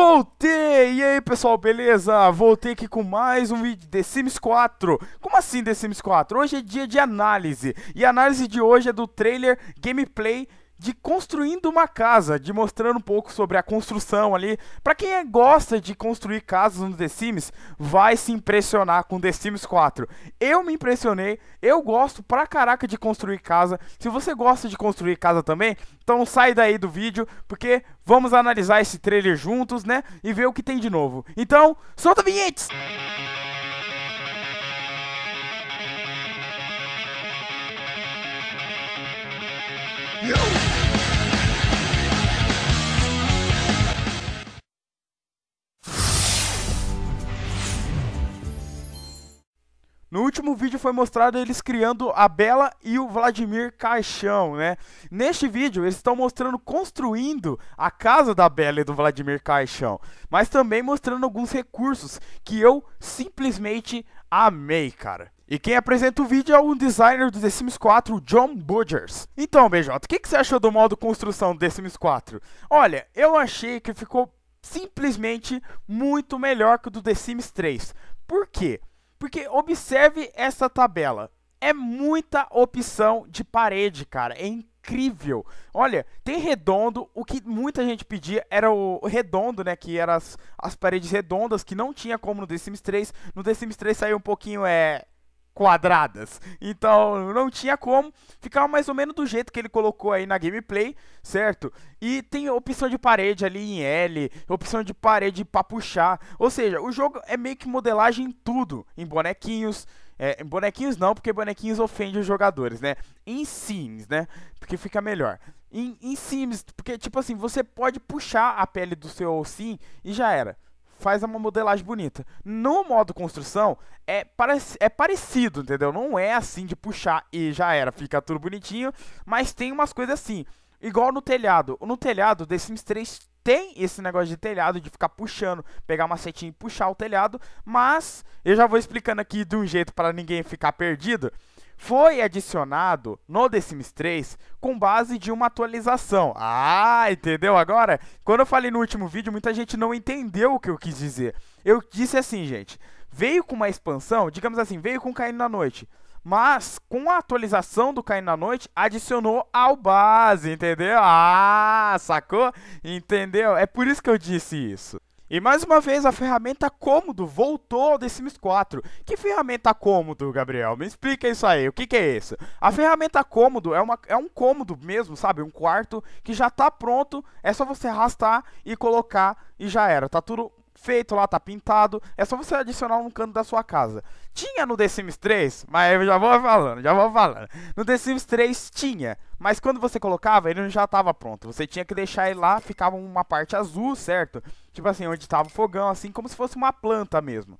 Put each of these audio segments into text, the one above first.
Voltei! E aí, pessoal, beleza? Voltei aqui com mais um vídeo de The Sims 4. Como assim The Sims 4? Hoje é dia de análise. E a análise de hoje é do trailer gameplay de construindo uma casa, de mostrando um pouco sobre a construção ali. Para quem é, gosta de construir casas no The Sims, vai se impressionar com The Sims 4. Eu me impressionei, eu gosto pra caraca de construir casa. Se você gosta de construir casa também, então sai daí do vídeo, porque vamos analisar esse trailer juntos, né? E ver o que tem de novo. Então, solta vinhetes! Música you No último vídeo foi mostrado eles criando a Bela e o Vladimir Caixão, né? Neste vídeo eles estão mostrando construindo a casa da Bela e do Vladimir Caixão, mas também mostrando alguns recursos que eu simplesmente amei, cara. E quem apresenta o vídeo é o designer do The Sims 4, John Budgers. Então, BJ, o que, que você achou do modo construção do The Sims 4? Olha, eu achei que ficou simplesmente muito melhor que o do The Sims 3. Por quê? Porque observe essa tabela. É muita opção de parede, cara. É incrível. Olha, tem redondo, o que muita gente pedia era o redondo, né, que eram as, as paredes redondas que não tinha como no The Sims 3. No The Sims 3 saiu um pouquinho é quadradas. Então não tinha como, ficava mais ou menos do jeito que ele colocou aí na gameplay, certo? E tem opção de parede ali em L, opção de parede para puxar, ou seja, o jogo é meio que modelagem em tudo, em bonequinhos, é, bonequinhos não, porque bonequinhos ofende os jogadores, né? Em Sims, né? Porque fica melhor. Em, em Sims, porque tipo assim, você pode puxar a pele do seu Sim e já era faz uma modelagem bonita. No modo construção, é, parec é parecido, entendeu? Não é assim de puxar e já era, fica tudo bonitinho, mas tem umas coisas assim. Igual no telhado. No telhado, The Sims 3 tem esse negócio de telhado, de ficar puxando, pegar uma setinha e puxar o telhado, mas eu já vou explicando aqui de um jeito para ninguém ficar perdido foi adicionado no The Sims 3 com base de uma atualização. Ah, entendeu agora? Quando eu falei no último vídeo, muita gente não entendeu o que eu quis dizer. Eu disse assim, gente, veio com uma expansão, digamos assim, veio com Caindo na Noite. Mas com a atualização do Caindo na Noite, adicionou ao base, entendeu? Ah, sacou? Entendeu? É por isso que eu disse isso. E mais uma vez a ferramenta cômodo voltou ao The Sims 4. Que ferramenta cômodo, Gabriel? Me explica isso aí. O que, que é isso? A ferramenta cômodo é, uma, é um cômodo mesmo, sabe? Um quarto que já está pronto. É só você arrastar e colocar e já era. Tá tudo feito lá, tá pintado. É só você adicionar no canto da sua casa. Tinha no The Sims 3, mas eu já vou falando, já vou falando. No The Sims 3 tinha, mas quando você colocava, ele já tava pronto. Você tinha que deixar ele lá, ficava uma parte azul, certo? Tipo assim, onde tava o fogão, assim, como se fosse uma planta mesmo.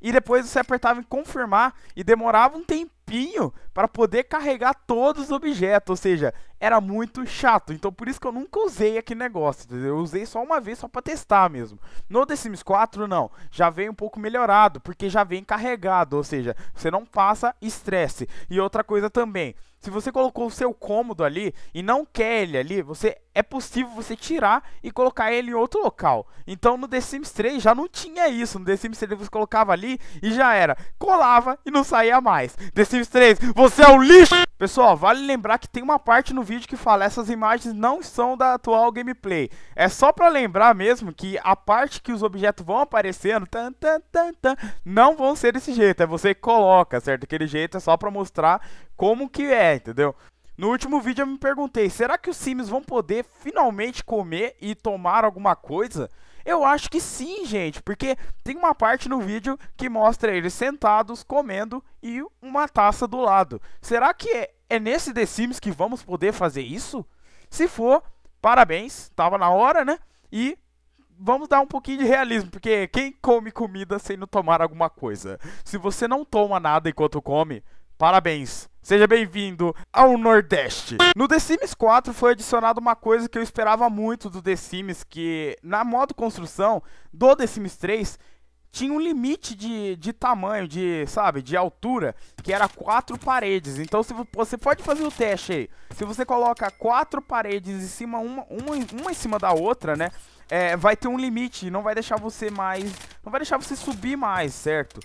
E depois você apertava em confirmar e demorava um tempo grupinho para poder carregar todos os objetos, ou seja, era muito chato. Então por isso que eu nunca usei aquele negócio, entendeu? Eu usei só uma vez só para testar mesmo. No The Sims 4 não, já vem um pouco melhorado, porque já vem carregado, ou seja, você não passa estresse. E outra coisa também, se você colocou o seu cômodo ali e não quer ele ali, você é possível você tirar e colocar ele em outro local. Então no The Sims 3 já não tinha isso. No The Sims 3 você colocava ali e já era. Colava e não saía mais. The Sims Sims 3. Você é um lixo! Pessoal, vale lembrar que tem uma parte no vídeo que fala essas imagens não são da atual gameplay. É só pra lembrar mesmo que a parte que os objetos vão aparecendo tan, tan, tan, tan, não vão ser desse jeito. É você que coloca, certo? Aquele jeito é só pra mostrar como que é, entendeu? No último vídeo eu me perguntei, será que os Sims vão poder finalmente comer e tomar alguma coisa? Eu acho que sim, gente, porque tem uma parte no vídeo que mostra eles sentados, comendo e uma taça do lado. Será que é, é nesse The Sims que vamos poder fazer isso? Se for, parabéns, tava na hora, né? E vamos dar um pouquinho de realismo, porque quem come comida sem não tomar alguma coisa? Se você não toma nada enquanto come, parabéns, Seja bem-vindo ao Nordeste. No The Sims 4 foi adicionada uma coisa que eu esperava muito do The Sims, que na modo construção do The Sims 3 tinha um limite de, de tamanho, de, sabe, de altura, que era quatro paredes. Então se você pode fazer o teste aí. Se você coloca quatro paredes em cima uma uma, uma em cima da outra, né? É, vai ter um limite, não vai deixar você mais, não vai deixar você subir mais, certo?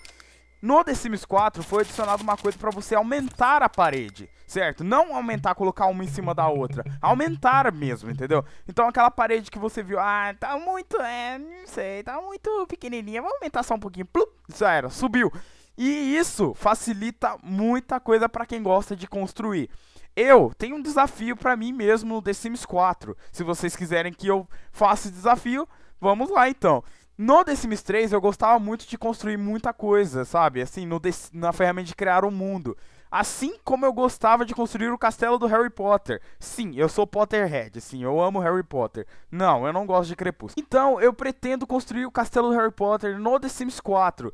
No The Sims 4 foi adicionado uma coisa para você aumentar a parede, certo? Não aumentar, colocar uma em cima da outra, aumentar mesmo, entendeu? Então aquela parede que você viu, ah, tá muito, é, não sei, tá muito pequenininha, vamos aumentar só um pouquinho, plup, já era, subiu. E isso facilita muita coisa para quem gosta de construir. Eu tenho um desafio para mim mesmo no The Sims 4. Se vocês quiserem que eu faça o desafio, vamos lá então. No The Sims 3 eu gostava muito de construir muita coisa, sabe? Assim, no The, na ferramenta de criar o um mundo. Assim como eu gostava de construir o castelo do Harry Potter. Sim, eu sou Potterhead, sim, eu amo Harry Potter. Não, eu não gosto de Crepúsculo. Então, eu pretendo construir o castelo do Harry Potter no The Sims 4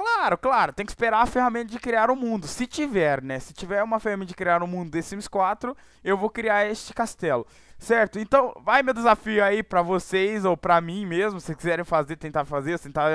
claro, claro, tem que esperar a ferramenta de criar o um mundo. Se tiver, né? Se tiver uma ferramenta de criar o um mundo de Sims 4, eu vou criar este castelo. Certo? Então, vai meu desafio aí pra vocês ou pra mim mesmo, se quiserem fazer, tentar fazer, tentar...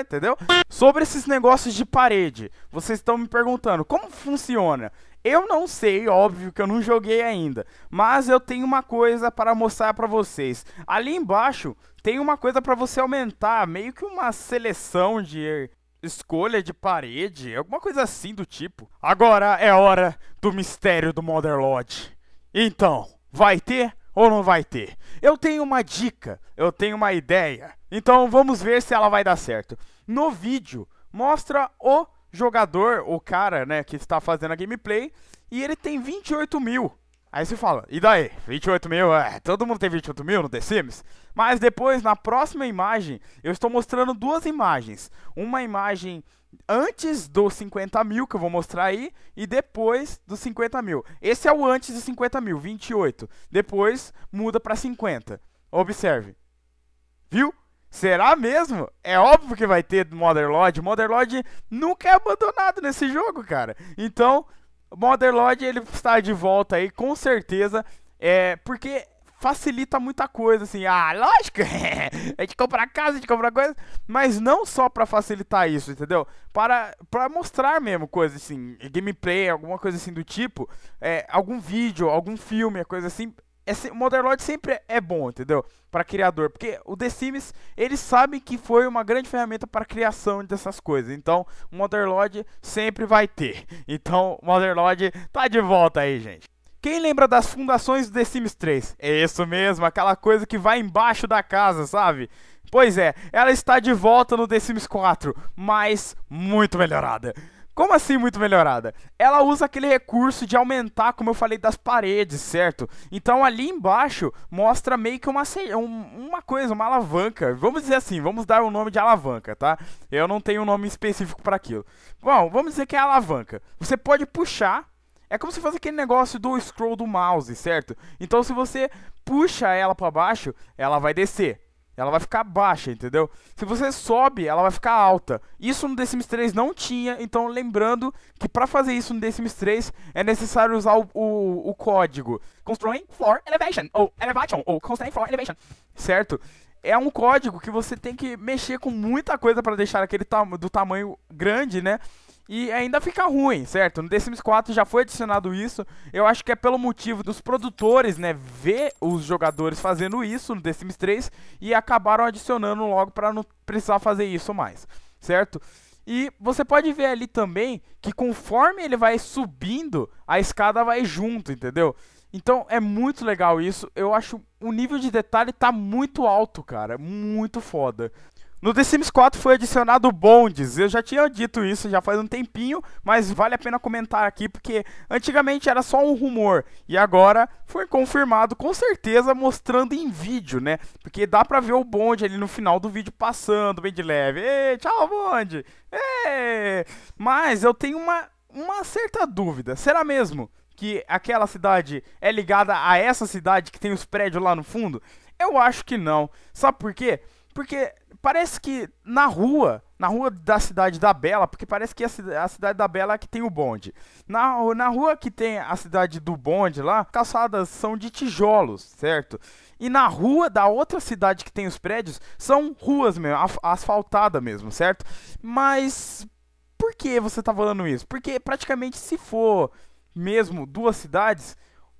Entendeu? Sobre esses negócios de parede, vocês estão me perguntando, como funciona? Eu não sei, óbvio que eu não joguei ainda, mas eu tenho uma coisa para mostrar para vocês. Ali embaixo tem uma coisa para você aumentar, meio que uma seleção de escolha de parede, alguma coisa assim do tipo. Agora é hora do mistério do Mother Lodge. Então, vai ter ou não vai ter? Eu tenho uma dica, eu tenho uma ideia. Então vamos ver se ela vai dar certo. No vídeo mostra o jogador, o cara, né, que está fazendo a gameplay, e ele tem 28 mil. Aí você fala, e daí? 28 mil, é, todo mundo tem 28 mil no The Sims? Mas depois, na próxima imagem, eu estou mostrando duas imagens. Uma imagem antes dos 50 mil, que eu vou mostrar aí, e depois dos 50 mil. Esse é o antes dos 50 mil, 28. Depois muda para 50. Observe. Viu? Será mesmo? É óbvio que vai ter Modern Lodge. Modern Lodge nunca é abandonado nesse jogo, cara. Então, Modern Lodge ele está de volta aí, com certeza. É, porque facilita muita coisa, assim. Ah, lógico, a gente compra casa, a gente compra coisa, mas não só para facilitar isso, entendeu? Para, para mostrar mesmo coisa assim, gameplay, alguma coisa assim do tipo, é, algum vídeo, algum filme, coisa assim, é, o Modern Lord sempre é bom, entendeu? Para criador, porque o The Sims, eles sabem que foi uma grande ferramenta para criação dessas coisas. Então, o Modern Lord sempre vai ter. Então, o Modern Lord tá de volta aí, gente. Quem lembra das fundações do The Sims 3? É isso mesmo, aquela coisa que vai embaixo da casa, sabe? Pois é, ela está de volta no The Sims 4, mas muito melhorada. Como assim muito melhorada? Ela usa aquele recurso de aumentar, como eu falei, das paredes, certo? Então ali embaixo mostra meio que uma, uma coisa, uma alavanca. Vamos dizer assim, vamos dar o um nome de alavanca, tá? Eu não tenho um nome específico para aquilo. Bom, vamos dizer que é alavanca. Você pode puxar. É como se fosse aquele negócio do scroll do mouse, certo? Então se você puxa ela para baixo, ela vai descer ela vai ficar baixa, entendeu? Se você sobe, ela vai ficar alta. Isso no The Sims 3 não tinha, então lembrando que para fazer isso no The Sims 3 é necessário usar o, o, o código Constraint Floor Elevation, ou Elevation, ou Constraint Floor Elevation, certo? É um código que você tem que mexer com muita coisa para deixar aquele do tamanho grande, né? e ainda fica ruim, certo? No The Sims 4 já foi adicionado isso. Eu acho que é pelo motivo dos produtores, né, ver os jogadores fazendo isso no The Sims 3 e acabaram adicionando logo para não precisar fazer isso mais, certo? E você pode ver ali também que conforme ele vai subindo, a escada vai junto, entendeu? Então é muito legal isso. Eu acho o nível de detalhe tá muito alto, cara, muito foda. No The Sims 4 foi adicionado bondes. Eu já tinha dito isso já faz um tempinho, mas vale a pena comentar aqui porque antigamente era só um rumor e agora foi confirmado com certeza mostrando em vídeo, né? Porque dá pra ver o bonde ali no final do vídeo passando bem de leve. Ei, tchau bonde. Ei. Mas eu tenho uma uma certa dúvida. Será mesmo que aquela cidade é ligada a essa cidade que tem os prédios lá no fundo? Eu acho que não. Sabe por quê? Porque parece que na rua, na rua da Cidade da Bela, porque parece que a, Cidade da Bela é que tem o bonde. Na, na rua que tem a Cidade do Bonde lá, calçadas são de tijolos, certo? E na rua da outra cidade que tem os prédios, são ruas mesmo, asfaltada mesmo, certo? Mas por que você está falando isso? Porque praticamente se for mesmo duas cidades,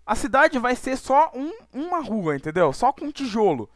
a cidade vai ser só um, uma rua, entendeu? Só com tijolo.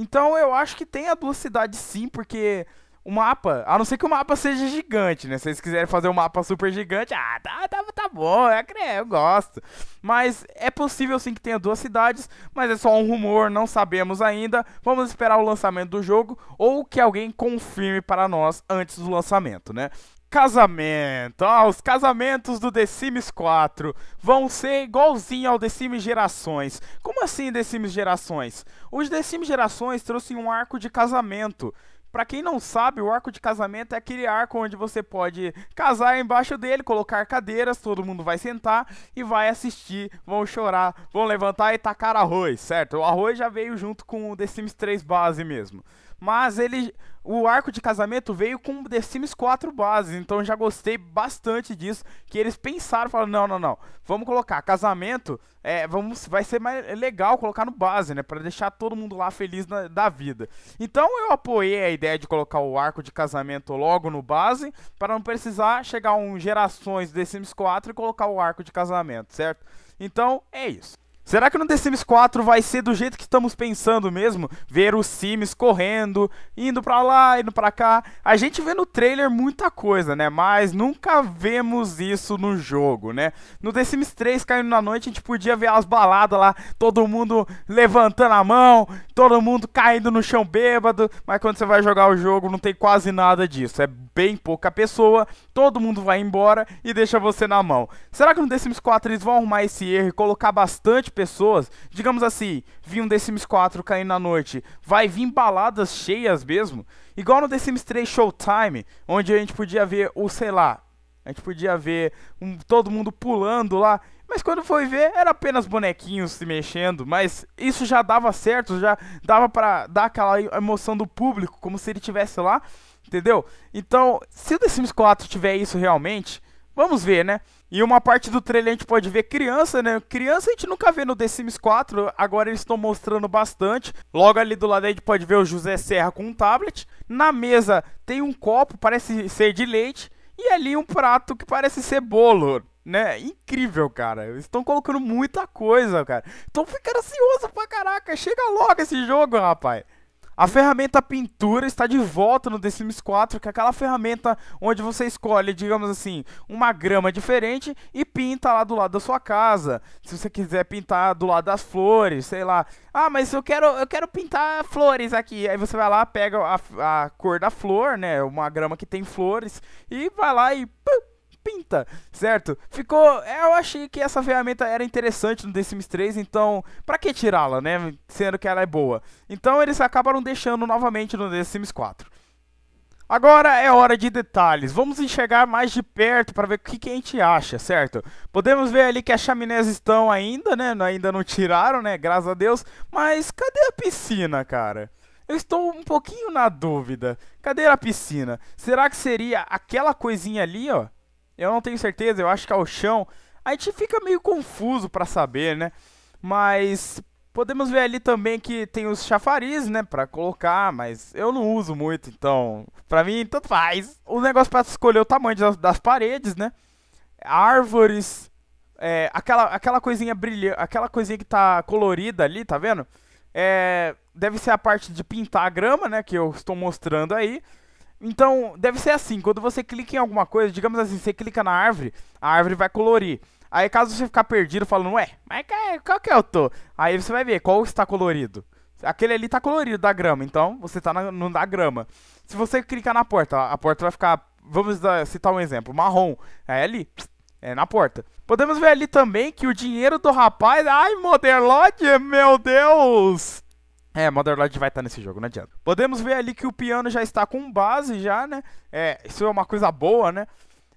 Então eu acho que tem a duplicidade sim, porque o mapa, a não ser que o mapa seja gigante, né? Se vocês quiserem fazer um mapa super gigante, ah, tá, tá, tá bom, eu, eu gosto. Mas é possível sim que tenha duas cidades, mas é só um rumor, não sabemos ainda. Vamos esperar o lançamento do jogo ou que alguém confirme para nós antes do lançamento, né? Casamento. Ah, os casamentos do The Sims 4 vão ser igualzinho ao The Sims Gerações. Como assim The Sims Gerações? Os The Sims Gerações trouxe um arco de casamento. Para quem não sabe, o arco de casamento é aquele arco onde você pode casar embaixo dele, colocar cadeiras, todo mundo vai sentar e vai assistir, vão chorar, vão levantar e tacar arroz, certo? O arroz já veio junto com o The Sims 3 base mesmo. Mas ele. O arco de casamento veio com The Sims 4 bases, então já gostei bastante disso. Que eles pensaram, falaram, não, não, não, vamos colocar casamento, é, vamos, vai ser mais legal colocar no base, né, para deixar todo mundo lá feliz na, da vida. Então eu apoiei a ideia de colocar o arco de casamento logo no base, para não precisar chegar um gerações The Sims 4 e colocar o arco de casamento, certo? Então é isso. Será que no The Sims 4 vai ser do jeito que estamos pensando mesmo? Ver os Sims correndo, indo pra lá, indo pra cá. A gente vê no trailer muita coisa, né? Mas nunca vemos isso no jogo, né? No The Sims 3 caindo na noite, a gente podia ver as baladas lá, todo mundo levantando a mão, todo mundo caindo no chão bêbado, mas quando você vai jogar o jogo não tem quase nada disso. É bem pouca pessoa, todo mundo vai embora e deixa você na mão. Será que no The Sims 4 eles vão arrumar esse erro e colocar bastante pessoas? Digamos assim, vir um The Sims 4 cair na noite, vai vir baladas cheias mesmo? Igual no The Sims 3 Showtime, onde a gente podia ver o, sei lá, a gente podia ver um, todo mundo pulando lá mas quando foi ver, era apenas bonequinhos se mexendo, mas isso já dava certo, já dava para dar aquela emoção do público, como se ele tivesse lá, entendeu? Então, se o The Sims 4 tiver isso realmente, vamos ver, né? E uma parte do trailer a gente pode ver criança, né? Criança a gente nunca vê no The Sims 4, agora eles estão mostrando bastante. Logo ali do lado a gente pode ver o José Serra com um tablet. Na mesa tem um copo, parece ser de leite. E ali um prato que parece ser bolo né? Incrível, cara. Estão colocando muita coisa, cara. Estão ficando ansioso pra caraca. Chega logo esse jogo, rapaz. A ferramenta pintura está de volta no The Sims 4, que é aquela ferramenta onde você escolhe, digamos assim, uma grama diferente e pinta lá do lado da sua casa. Se você quiser pintar do lado das flores, sei lá. Ah, mas eu quero, eu quero pintar flores aqui. Aí você vai lá, pega a, a cor da flor, né? Uma grama que tem flores, e vai lá e. Pum, pinta, certo? Ficou. É, eu achei que essa ferramenta era interessante no The Sims 3, então, pra que tirá-la, né? Sendo que ela é boa. Então eles acabaram deixando novamente no The Sims 4. Agora é hora de detalhes. Vamos enxergar mais de perto para ver o que, que, a gente acha, certo? Podemos ver ali que as chaminés estão ainda, né? Ainda não tiraram, né? Graças a Deus. Mas cadê a piscina, cara? Eu estou um pouquinho na dúvida. Cadê a piscina? Será que seria aquela coisinha ali, ó? Eu não tenho certeza, eu acho que é o chão. A gente fica meio confuso para saber, né? Mas podemos ver ali também que tem os chafariz, né, para colocar, mas eu não uso muito, então, para mim tanto faz. O negócio para escolher o tamanho das, das paredes, né? Árvores, é, aquela aquela coisinha brilha, aquela coisinha que tá colorida ali, tá vendo? É, deve ser a parte de pintar a grama, né, que eu estou mostrando aí. Então, deve ser assim, quando você clica em alguma coisa, digamos assim, você clica na árvore, a árvore vai colorir. Aí caso você ficar perdido falando, ué, mas é, qual que é o tô? Aí você vai ver qual está colorido. Aquele ali está colorido da grama, então você está na, no da grama. Se você clicar na porta, a porta vai ficar, vamos citar um exemplo, marrom. É ali, é na porta. Podemos ver ali também que o dinheiro do rapaz, ai, Lodge, meu Deus, é, Motherlord vai estar tá nesse jogo, não adianta. Podemos ver ali que o piano já está com base já, né? É, isso é uma coisa boa, né?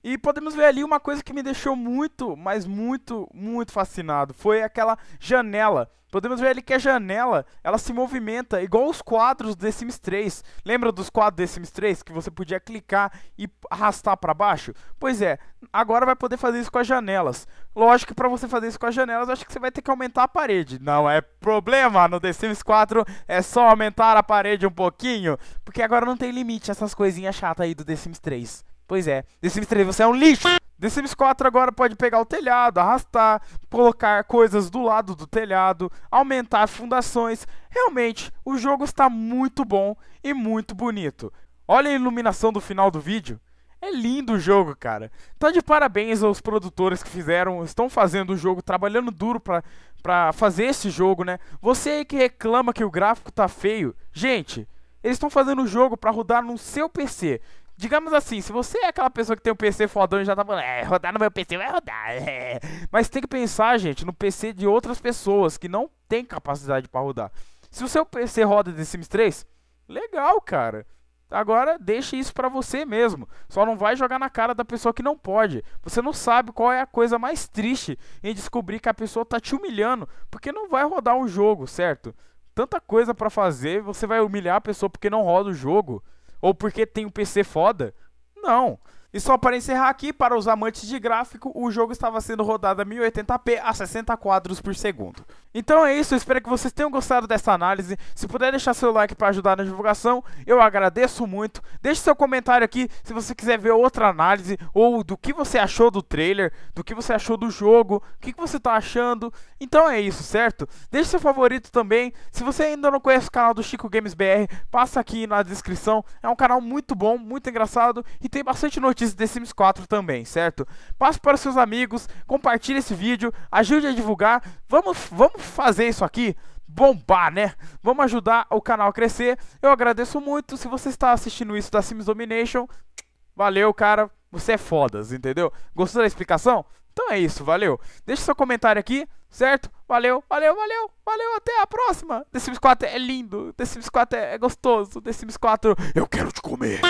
E podemos ver ali uma coisa que me deixou muito, mas muito, muito fascinado. Foi aquela janela Podemos ver ali que a janela, ela se movimenta igual os quadros do Sims 3. Lembra dos quadros do Sims 3 que você podia clicar e arrastar para baixo? Pois é, agora vai poder fazer isso com as janelas. Lógico que para você fazer isso com as janelas, acho que você vai ter que aumentar a parede. Não é problema, no The Sims 4 é só aumentar a parede um pouquinho, porque agora não tem limite essas coisinhas chatas aí do The Sims 3. Pois é, The Sims 3 você é um lixo. The Sims 4 agora pode pegar o telhado, arrastar, colocar coisas do lado do telhado, aumentar fundações. Realmente, o jogo está muito bom e muito bonito. Olha a iluminação do final do vídeo. É lindo o jogo, cara. Tá de parabéns aos produtores que fizeram, estão fazendo o jogo, trabalhando duro pra, pra fazer esse jogo, né? Você aí que reclama que o gráfico tá feio, gente, eles estão fazendo o jogo para rodar no seu PC digamos assim, se você é aquela pessoa que tem um PC fodão e já tá falando, é, rodar no meu PC vai rodar. É. Mas tem que pensar, gente, no PC de outras pessoas que não tem capacidade para rodar. Se o seu PC roda The Sims 3, legal, cara. Agora deixe isso para você mesmo. Só não vai jogar na cara da pessoa que não pode. Você não sabe qual é a coisa mais triste em descobrir que a pessoa tá te humilhando, porque não vai rodar o jogo, certo? Tanta coisa para fazer, você vai humilhar a pessoa porque não roda o jogo. Ou porque tem um PC foda. Não. E só para encerrar aqui, para os amantes de gráfico, o jogo estava sendo rodado a 1080p a 60 quadros por segundo. Então é isso, espero que vocês tenham gostado dessa análise. Se puder deixar seu like para ajudar na divulgação, eu agradeço muito. Deixe seu comentário aqui se você quiser ver outra análise ou do que você achou do trailer, do que você achou do jogo, o que, que você está achando. Então é isso, certo? Deixe seu favorito também. Se você ainda não conhece o canal do Chico Games BR, passa aqui na descrição. É um canal muito bom, muito engraçado e tem bastante notícias notícias de Sims 4 também, certo? Passe para seus amigos, compartilhe esse vídeo, ajude a divulgar. Vamos, vamos fazer isso aqui bombar, né? Vamos ajudar o canal a crescer. Eu agradeço muito se você está assistindo isso da Sims Domination. Valeu, cara. Você é fodas, entendeu? Gostou da explicação? Então é isso, valeu. Deixa seu comentário aqui, certo? Valeu, valeu, valeu, valeu, até a próxima. The Sims 4 é lindo, The Sims 4 é gostoso, The Sims 4 eu quero te comer.